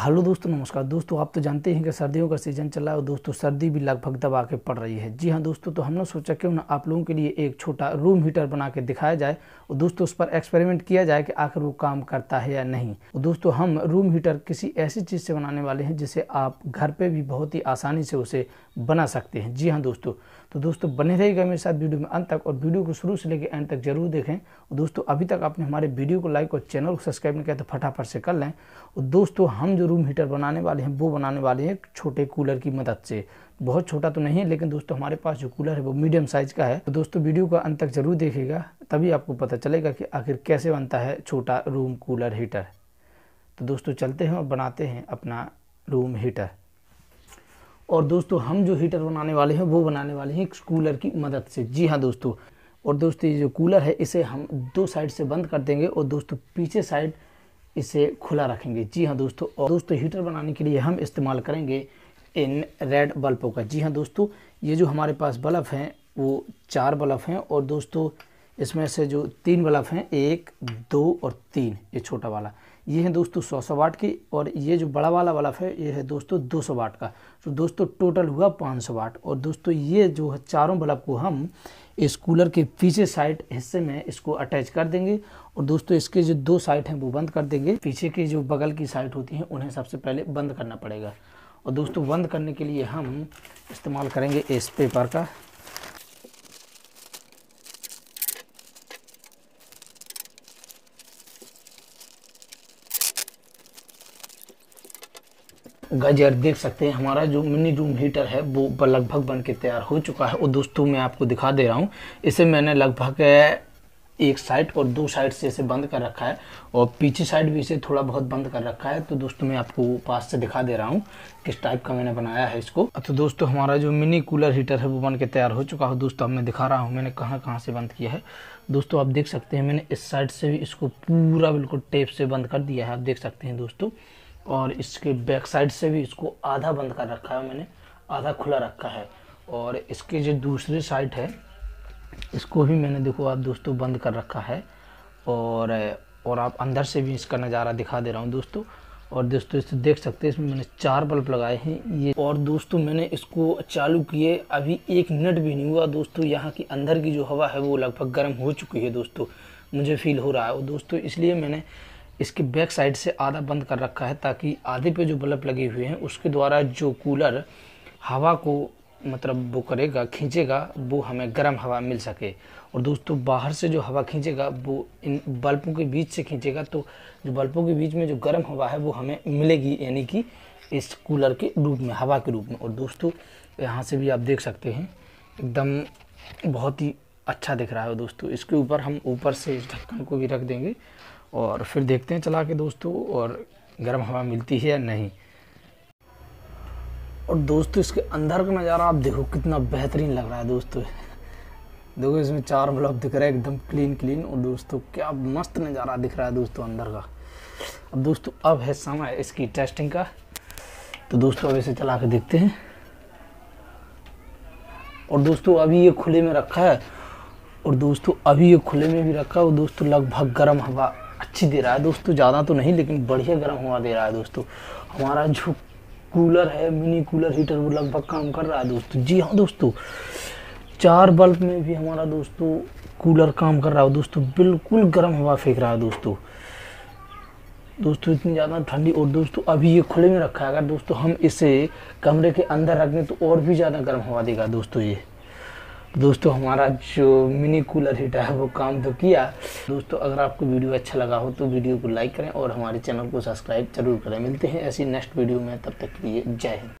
hello दोस्तों नमस्कार दोस्तों आप तो जानते हैं कि सर्दियों का सीज़न चला है और दोस्तों सर्दी भी लगभग दबा के पड़ रही है जी हाँ दोस्तों तो हमने सोचा क्यों ना आप लोगों के लिए एक छोटा रूम हीटर बना के दिखाया जाए और दोस्तों उस पर एक्सपेरिमेंट किया जाए कि आखिर वो काम करता है या नहीं और दोस्तों हम रूम हीटर किसी ऐसी चीज़ से बनाने वाले हैं जिसे आप घर पर भी बहुत ही आसानी से उसे बना सकते हैं जी हाँ दोस्तों तो दोस्तों बने रहेगा मेरे साथ वीडियो में अंत तक और वीडियो को शुरू से लेकर एंड तक जरूर देखें और दोस्तों अभी तक आपने हमारे वीडियो को लाइक और चैनल को सब्सक्राइब नहीं किया तो फटाफट से कर लें और दोस्तों हम जो रूम हीटर बनाने वाले हैं वो बनाने वाले हैं छोटे कूलर की मदद से बहुत छोटा तो नहीं है लेकिन दोस्तों हमारे पास जो कूलर है वो मीडियम साइज का है तो दोस्तों वीडियो का अंत तक जरूर देखेगा तभी आपको पता चलेगा कि आखिर कैसे बनता है छोटा रूम कूलर हीटर तो दोस्तों चलते हैं और बनाते हैं अपना रूम हीटर और दोस्तों हम जो हीटर बनाने वाले हैं वो बनाने वाले हैं कूलर की मदद से जी हाँ दोस्तों और दोस्तों ये जो कूलर है इसे हम दो साइड से बंद कर देंगे और दोस्तों पीछे साइड इसे खुला रखेंगे जी हाँ दोस्तों और दोस्तों हीटर बनाने के लिए हम इस्तेमाल करेंगे इन रेड बल्बों का जी हाँ दोस्तों ये जो हमारे पास बल्ब हैं वो चार बल्ब हैं और दोस्तों इसमें से जो तीन बल्ब हैं एक दो और तीन ये छोटा वाला ये है दोस्तों सौ सौ वाट की और ये जो बड़ा वाला बल्ब है ये है दोस्तों दो सौ वाट का तो दोस्तों टोटल हुआ पाँच सौ वाट और दोस्तों ये जो है चारों बल्ब को हम इस कूलर के पीछे साइड हिस्से में इसको अटैच कर देंगे और दोस्तों इसके जो दो साइड हैं वो बंद कर देंगे पीछे की जो बगल की साइड होती है उन्हें सबसे पहले बंद करना पड़ेगा और दोस्तों बंद करने के लिए हम इस्तेमाल करेंगे इस पेपर का गजर देख सकते हैं हमारा जो मिनी रूम हीटर है वो लगभग बन के तैयार हो चुका है और दोस्तों मैं आपको दिखा दे रहा हूँ इसे मैंने लगभग एक साइड और दो साइड से इसे बंद कर रखा है और पीछे साइड भी इसे थोड़ा बहुत बंद कर रखा है तो दोस्तों मैं आपको पास से दिखा दे रहा हूँ किस टाइप का मैंने बनाया है इसको तो दोस्तों हमारा जो मिनी कूलर हीटर है वो बन के तैयार हो चुका है दोस्तों अब मैं दिखा रहा हूँ मैंने कहाँ कहाँ से बंद किया है दोस्तों आप देख सकते हैं मैंने इस साइड से भी इसको पूरा बिल्कुल टेप से बंद कर दिया है आप देख सकते हैं दोस्तों और इसके बैक साइड से भी इसको आधा बंद कर रखा है मैंने आधा खुला रखा है और इसके जो दूसरी साइड है इसको भी मैंने देखो आप दोस्तों बंद कर रखा है और और आप अंदर से भी इसका नज़ारा दिखा दे रहा हूँ दोस्तों और दोस्तों इसे देख सकते हैं इसमें मैंने चार बल्ब लगाए हैं ये और दोस्तों मैंने इसको चालू किए अभी एक मिनट भी नहीं हुआ दोस्तों यहाँ की अंदर की जो हवा है वो लगभग गर्म हो चुकी है दोस्तों मुझे फील हो रहा है और दोस्तों इसलिए मैंने इसकी बैक साइड से आधा बंद कर रखा है ताकि आधे पे जो बल्ब लगे हुए हैं उसके द्वारा जो कूलर हवा को मतलब वो करेगा खींचेगा वो हमें गर्म हवा मिल सके और दोस्तों बाहर से जो हवा खींचेगा वो इन बल्बों के बीच से खींचेगा तो जो बल्बों के बीच में जो गर्म हवा है वो हमें मिलेगी यानी कि इस कूलर के रूप में हवा के रूप में और दोस्तों यहाँ से भी आप देख सकते हैं एकदम बहुत ही अच्छा दिख रहा है दोस्तों इसके ऊपर हम ऊपर से इस ढक्कन को भी रख देंगे और फिर देखते हैं चला के दोस्तों और गर्म हवा मिलती है या नहीं और दोस्तों इसके अंदर का नज़ारा आप देखो कितना बेहतरीन लग रहा है दोस्तों देखो इसमें चार ब्लॉक दिख रहा है एकदम क्लीन क्लीन और दोस्तों क्या मस्त नज़ारा दिख रहा है दोस्तों अंदर का अब दोस्तों अब है समय इसकी टेस्टिंग का तो दोस्तों अब इसे चला के देखते हैं और दोस्तों अभी ये खुले में रखा है और दोस्तों अभी ये खुले में भी रखा है और दोस्तों लगभग गर्म हवा अच्छी दे रहा है दोस्तों ज़्यादा तो नहीं लेकिन बढ़िया गर्म हवा दे रहा है दोस्तों हमारा जो कूलर है मिनी कूलर हीटर वो लगभग काम कर रहा है दोस्तों जी हाँ दोस्तों चार बल्ब में भी हमारा दोस्तों कूलर काम कर रहा है दोस्तों बिल्कुल गर्म हवा फेंक रहा है दोस्तों दोस्तों इतनी ज़्यादा ठंडी और दोस्तों अभी ये खुले में रखा है अगर दोस्तों हम इसे कमरे के अंदर रखें तो और भी ज़्यादा गर्म हवा देगा दोस्तों ये दोस्तों हमारा जो मिनी कूलर हीटर है वो काम तो किया दोस्तों अगर आपको वीडियो अच्छा लगा हो तो वीडियो को लाइक करें और हमारे चैनल को सब्सक्राइब जरूर करें मिलते हैं ऐसी नेक्स्ट वीडियो में तब तक के लिए जय हिंद